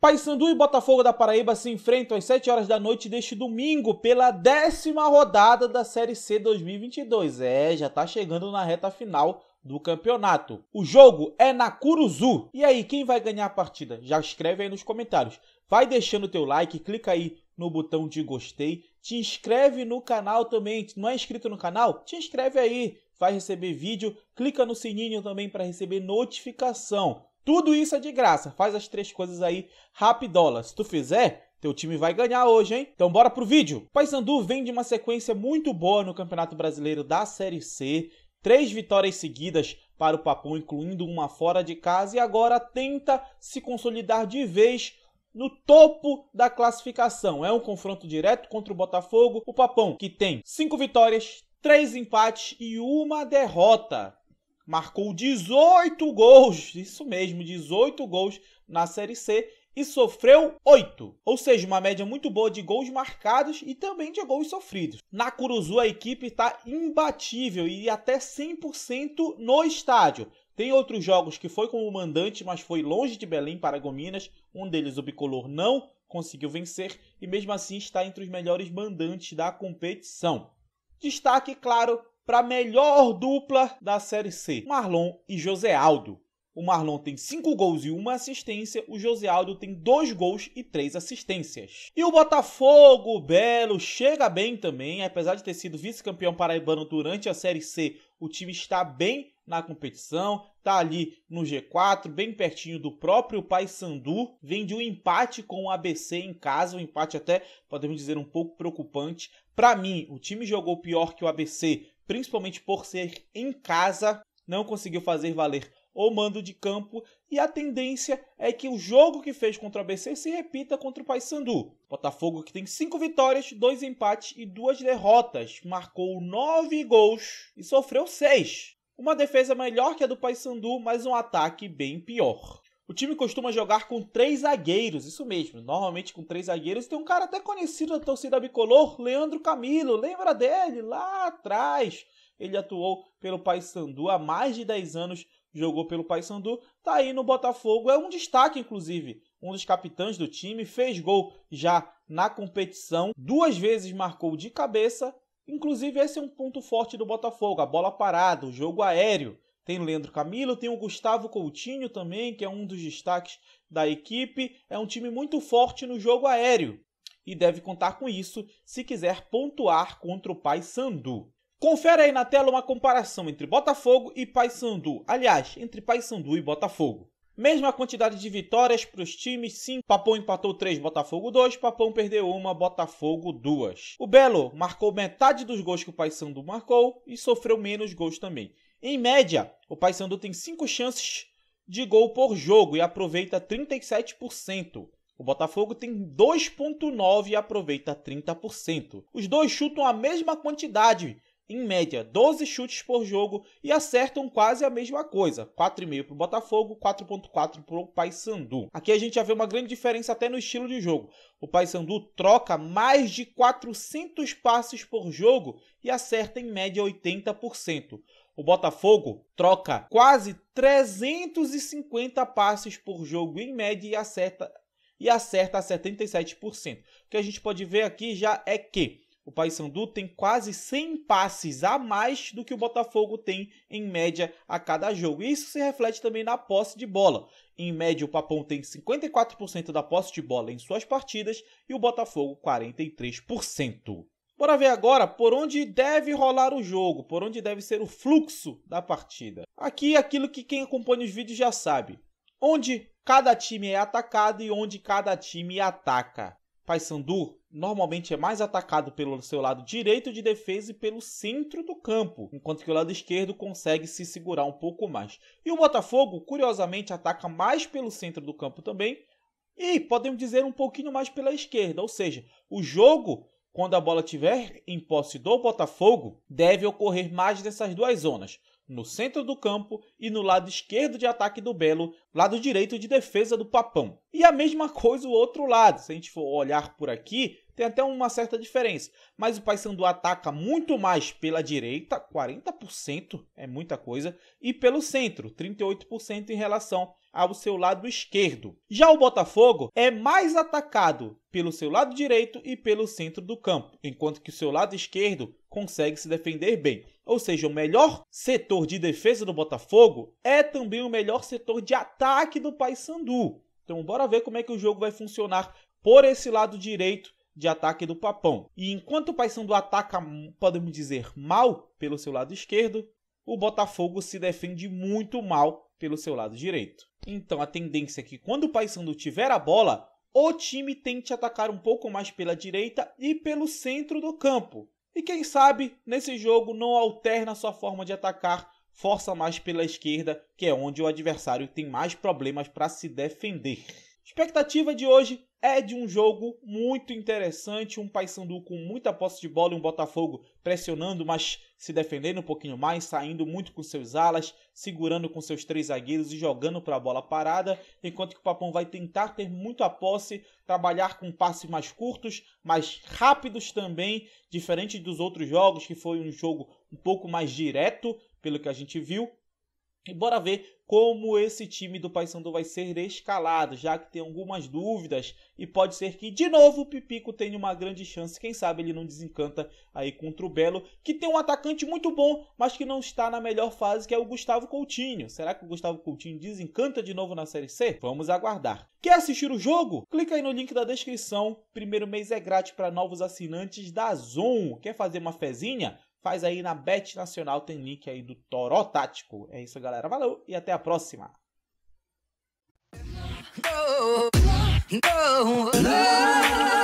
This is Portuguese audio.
Paysandu e Botafogo da Paraíba se enfrentam às 7 horas da noite deste domingo pela décima rodada da Série C 2022. É, já tá chegando na reta final do campeonato. O jogo é na Curuzu. E aí, quem vai ganhar a partida? Já escreve aí nos comentários. Vai deixando o teu like, clica aí no botão de gostei, te inscreve no canal também. Não é inscrito no canal? Te inscreve aí, vai receber vídeo, clica no sininho também para receber notificação. Tudo isso é de graça. Faz as três coisas aí rapidola. Se tu fizer, teu time vai ganhar hoje, hein? Então bora pro vídeo. Paysandu vem de uma sequência muito boa no Campeonato Brasileiro da Série C. Três vitórias seguidas para o Papão, incluindo uma fora de casa, e agora tenta se consolidar de vez no topo da classificação. É um confronto direto contra o Botafogo. O Papão, que tem cinco vitórias, três empates e uma derrota marcou 18 gols, isso mesmo, 18 gols na Série C e sofreu 8, ou seja, uma média muito boa de gols marcados e também de gols sofridos. Na Curuzu a equipe está imbatível e até 100% no estádio. Tem outros jogos que foi como mandante, mas foi longe de Belém para Gominas, um deles o bicolor não conseguiu vencer e mesmo assim está entre os melhores mandantes da competição. Destaque, claro, para a melhor dupla da Série C, Marlon e José Aldo. O Marlon tem 5 gols e 1 assistência, o José Aldo tem 2 gols e 3 assistências. E o Botafogo, Belo, chega bem também, apesar de ter sido vice-campeão paraibano durante a Série C, o time está bem na competição, tá ali no G4, bem pertinho do próprio Paysandu, vem de um empate com o ABC em casa, um empate até, podemos dizer, um pouco preocupante. Para mim, o time jogou pior que o ABC principalmente por ser em casa, não conseguiu fazer valer o mando de campo e a tendência é que o jogo que fez contra o ABC se repita contra o Paysandu. Botafogo que tem cinco vitórias, dois empates e duas derrotas, marcou nove gols e sofreu seis. Uma defesa melhor que a do Paysandu, mas um ataque bem pior. O time costuma jogar com três zagueiros, isso mesmo, normalmente com três zagueiros. Tem um cara até conhecido da torcida bicolor, Leandro Camilo, lembra dele? Lá atrás, ele atuou pelo Paysandu há mais de 10 anos, jogou pelo Paysandu, tá aí no Botafogo, é um destaque inclusive, um dos capitães do time, fez gol já na competição, duas vezes marcou de cabeça, inclusive esse é um ponto forte do Botafogo, a bola parada, o jogo aéreo. Tem o Leandro Camilo, tem o Gustavo Coutinho também, que é um dos destaques da equipe. É um time muito forte no jogo aéreo e deve contar com isso se quiser pontuar contra o Paysandu. Confere aí na tela uma comparação entre Botafogo e Paysandu. Aliás, entre Paysandu e Botafogo. Mesma quantidade de vitórias para os times, sim. Papão empatou 3, Botafogo 2. Papão perdeu 1, Botafogo 2. O Belo marcou metade dos gols que o Paysandu marcou e sofreu menos gols também. Em média, o Paysandu tem 5 chances de gol por jogo e aproveita 37%. O Botafogo tem 2.9 e aproveita 30%. Os dois chutam a mesma quantidade, em média 12 chutes por jogo e acertam quase a mesma coisa, 4,5 para o Botafogo, 4,4 para o Paysandu. Aqui a gente já vê uma grande diferença até no estilo de jogo. O Paysandu troca mais de 400 passes por jogo e acerta em média 80%. O Botafogo troca quase 350 passes por jogo em média e acerta e acerta a 77%. O que a gente pode ver aqui já é que o Paysandu tem quase 100 passes a mais do que o Botafogo tem em média a cada jogo. Isso se reflete também na posse de bola. Em média, o Papão tem 54% da posse de bola em suas partidas e o Botafogo 43%. Bora ver agora por onde deve rolar o jogo, por onde deve ser o fluxo da partida. Aqui é aquilo que quem acompanha os vídeos já sabe. Onde cada time é atacado e onde cada time ataca. Paysandu normalmente é mais atacado pelo seu lado direito de defesa e pelo centro do campo, enquanto que o lado esquerdo consegue se segurar um pouco mais. E o Botafogo, curiosamente, ataca mais pelo centro do campo também e podemos dizer um pouquinho mais pela esquerda, ou seja, o jogo quando a bola estiver em posse do Botafogo, deve ocorrer mais dessas duas zonas, no centro do campo e no lado esquerdo de ataque do Belo, lado direito de defesa do Papão. E a mesma coisa o outro lado, se a gente for olhar por aqui, tem até uma certa diferença. Mas o Paysandu ataca muito mais pela direita, 40% é muita coisa, e pelo centro, 38% em relação ao seu lado esquerdo. Já o Botafogo é mais atacado pelo seu lado direito e pelo centro do campo, enquanto que o seu lado esquerdo consegue se defender bem. Ou seja, o melhor setor de defesa do Botafogo é também o melhor setor de ataque do Paysandu. Então bora ver como é que o jogo vai funcionar por esse lado direito de ataque do Papão. E enquanto o Paysandu ataca, podemos dizer, mal pelo seu lado esquerdo, o Botafogo se defende muito mal pelo seu lado direito. Então a tendência é que quando o Paysandu tiver a bola, o time tente atacar um pouco mais pela direita e pelo centro do campo. E quem sabe nesse jogo não alterna sua forma de atacar, força mais pela esquerda, que é onde o adversário tem mais problemas para se defender. Expectativa de hoje é de um jogo muito interessante, um Paysandu com muita posse de bola e um Botafogo pressionando, mas se defendendo um pouquinho mais, saindo muito com seus alas, segurando com seus três zagueiros e jogando para a bola parada, enquanto que o Papão vai tentar ter muito a posse, trabalhar com passes mais curtos, mais rápidos também, diferente dos outros jogos que foi um jogo um pouco mais direto, pelo que a gente viu. E bora ver como esse time do Paysandu vai ser escalado, já que tem algumas dúvidas e pode ser que de novo o Pipico tenha uma grande chance. Quem sabe ele não desencanta aí contra o Belo, que tem um atacante muito bom, mas que não está na melhor fase, que é o Gustavo Coutinho. Será que o Gustavo Coutinho desencanta de novo na Série C? Vamos aguardar. Quer assistir o jogo? Clica aí no link da descrição. Primeiro mês é grátis para novos assinantes da Zoom. Quer fazer uma fezinha? faz aí na Bet Nacional, tem link aí do Toró Tático. É isso, galera. Valeu e até a próxima. No, no, no,